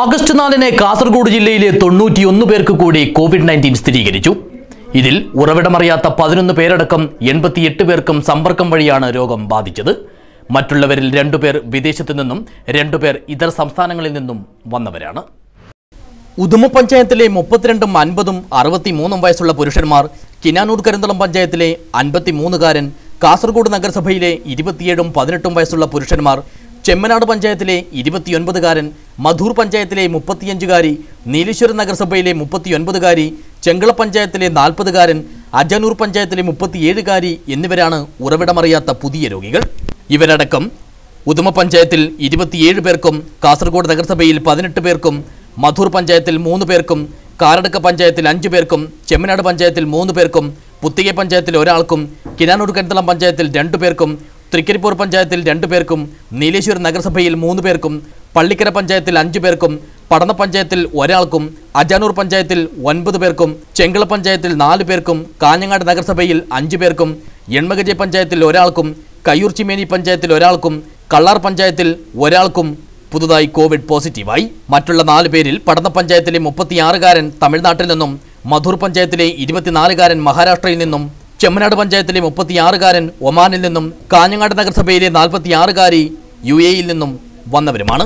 August നാലിന് കാസർഗോഡ് ജില്ലയിലെ തൊണ്ണൂറ്റിയൊന്ന് പേർക്ക് കൂടി കോവിഡ് നയൻറ്റീൻ സ്ഥിരീകരിച്ചു ഇതിൽ ഉറവിടമറിയാത്ത പതിനൊന്ന് പേരടക്കം എൺപത്തിയെട്ട് പേർക്കും സമ്പർക്കം വഴിയാണ് രോഗം ബാധിച്ചത് മറ്റുള്ളവരിൽ രണ്ടുപേർ വിദേശത്തു നിന്നും രണ്ടുപേർ ഇതര സംസ്ഥാനങ്ങളിൽ നിന്നും വന്നവരാണ് ഉദുമ പഞ്ചായത്തിലെ മുപ്പത്തിരണ്ടും അൻപതും അറുപത്തിമൂന്നും വയസ്സുള്ള പുരുഷന്മാർ കിനാനൂർ കരിന്തളം പഞ്ചായത്തിലെ അൻപത്തിമൂന്നുകാരൻ കാസർഗോഡ് നഗരസഭയിലെ ഇരുപത്തിയേഴും പതിനെട്ടും വയസ്സുള്ള പുരുഷന്മാർ ചെമ്മനാട് പഞ്ചായത്തിലെ ഇരുപത്തിയൊൻപതുകാരൻ മധൂർ പഞ്ചായത്തിലെ മുപ്പത്തിയഞ്ചുകാരി നീലേശ്വരം നഗരസഭയിലെ മുപ്പത്തിയൊൻപതുകാരി ചെങ്കള പഞ്ചായത്തിലെ നാൽപ്പതുകാരൻ അജനൂർ പഞ്ചായത്തിലെ മുപ്പത്തിയേഴുകാരി എന്നിവരാണ് ഉറവിടമറിയാത്ത പുതിയ രോഗികൾ ഇവരടക്കം ഉദുമ പഞ്ചായത്തിൽ ഇരുപത്തിയേഴ് പേർക്കും കാസർഗോഡ് നഗരസഭയിൽ പതിനെട്ട് പേർക്കും മധൂർ പഞ്ചായത്തിൽ മൂന്ന് പേർക്കും കാരടക്ക പഞ്ചായത്തിൽ അഞ്ചു പേർക്കും ചെമ്മനാട് പഞ്ചായത്തിൽ മൂന്ന് പേർക്കും പുത്തിക പഞ്ചായത്തിൽ ഒരാൾക്കും കിനാനൂർ കരിന്തളം പഞ്ചായത്തിൽ രണ്ടു പേർക്കും തൃക്കരിപ്പൂർ പഞ്ചായത്തിൽ രണ്ടു പേർക്കും നീലേശ്വരം നഗരസഭയിൽ മൂന്ന് പേർക്കും പള്ളിക്കര പഞ്ചായത്തിൽ അഞ്ചു പേർക്കും പടന്ന പഞ്ചായത്തിൽ ഒരാൾക്കും അജാനൂർ പഞ്ചായത്തിൽ ഒൻപത് പേർക്കും ചെങ്കള പഞ്ചായത്തിൽ നാല് പേർക്കും കാഞ്ഞങ്ങാട് നഗരസഭയിൽ അഞ്ചു പേർക്കും എൺമകജെ പഞ്ചായത്തിൽ ഒരാൾക്കും കയ്യൂർച്ചിമേനി പഞ്ചായത്തിൽ ഒരാൾക്കും കള്ളാർ പഞ്ചായത്തിൽ ഒരാൾക്കും പുതുതായി കോവിഡ് പോസിറ്റീവായി മറ്റുള്ള നാല് പേരിൽ പടന്ന പഞ്ചായത്തിലെ മുപ്പത്തിയാറുകാരൻ തമിഴ്നാട്ടിൽ നിന്നും മധൂർ പഞ്ചായത്തിലെ ഇരുപത്തിനാലുകാരൻ മഹാരാഷ്ട്രയിൽ നിന്നും ചെമ്മനാട് പഞ്ചായത്തിലെ മുപ്പത്തിയാറുകാരൻ ഒമാനിൽ നിന്നും കാഞ്ഞങ്ങാട് നഗരസഭയിലെ നാൽപ്പത്തിയാറുകാരി യു എയിൽ നിന്നും വന്നവരുമാണ്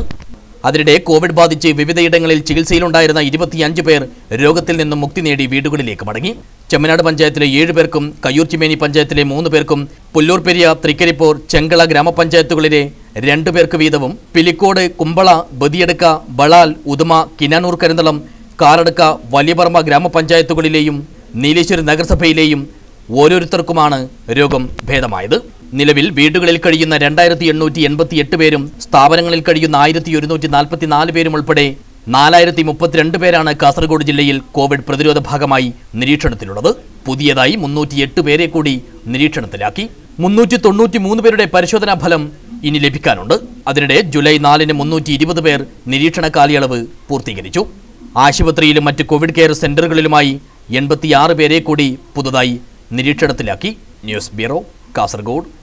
അതിനിടെ കോവിഡ് ബാധിച്ച് വിവിധയിടങ്ങളിൽ ചികിത്സയിലുണ്ടായിരുന്ന ഇരുപത്തിയഞ്ച് പേർ രോഗത്തിൽ നിന്നും മുക്തി നേടി വീടുകളിലേക്ക് മടങ്ങി ചെമ്മനാട് പഞ്ചായത്തിലെ ഏഴ് പേർക്കും കയ്യൂർ ചിമേനി പഞ്ചായത്തിലെ മൂന്ന് പേർക്കും പുല്ലൂർ പെരിയ തൃക്കരിപ്പൂർ ചെങ്കള ഗ്രാമപഞ്ചായത്തുകളിലെ രണ്ടു പേർക്ക് വീതവും പിലിക്കോട് കുമ്പള ബദിയടുക്ക ബളാൽ ഉദുമ കിനാനൂർ കരിന്തളം കാറടുക്ക വലിയപറമ്പ ഗ്രാമപഞ്ചായത്തുകളിലെയും നീലേശ്വരി നഗരസഭയിലെയും ഓരോരുത്തർക്കുമാണ് രോഗം ഭേദമായത് നിലവിൽ വീടുകളിൽ കഴിയുന്ന രണ്ടായിരത്തി എണ്ണൂറ്റി എൺപത്തി എട്ട് പേരും സ്ഥാപനങ്ങളിൽ കഴിയുന്ന ആയിരത്തി ഒരുന്നൂറ്റി നാൽപ്പത്തി നാല് പേരും ഉൾപ്പെടെ നാലായിരത്തി മുപ്പത്തിരണ്ട് പേരാണ് കാസർഗോഡ് ജില്ലയിൽ കോവിഡ് പ്രതിരോധ ഭാഗമായി നിരീക്ഷണത്തിലുള്ളത് പുതിയതായി മുന്നൂറ്റി എട്ട് പേരെ കൂടി നിരീക്ഷണത്തിലാക്കി മുന്നൂറ്റി തൊണ്ണൂറ്റി മൂന്ന് പേരുടെ പരിശോധനാ ഫലം ഇനി ലഭിക്കാനുണ്ട് അതിനിടെ ജൂലൈ നാലിന് മുന്നൂറ്റി ഇരുപത് പേർ നിരീക്ഷണ കാലയളവ് പൂർത്തീകരിച്ചു ആശുപത്രിയിലും മറ്റ് കോവിഡ് കെയർ സെന്ററുകളിലുമായി എൺപത്തിയാറ് പേരെ കൂടി പുതുതായി നിരീക്ഷണത്തിലാക്കി ന്യൂസ് ബ്യൂറോ കാസർഗോഡ്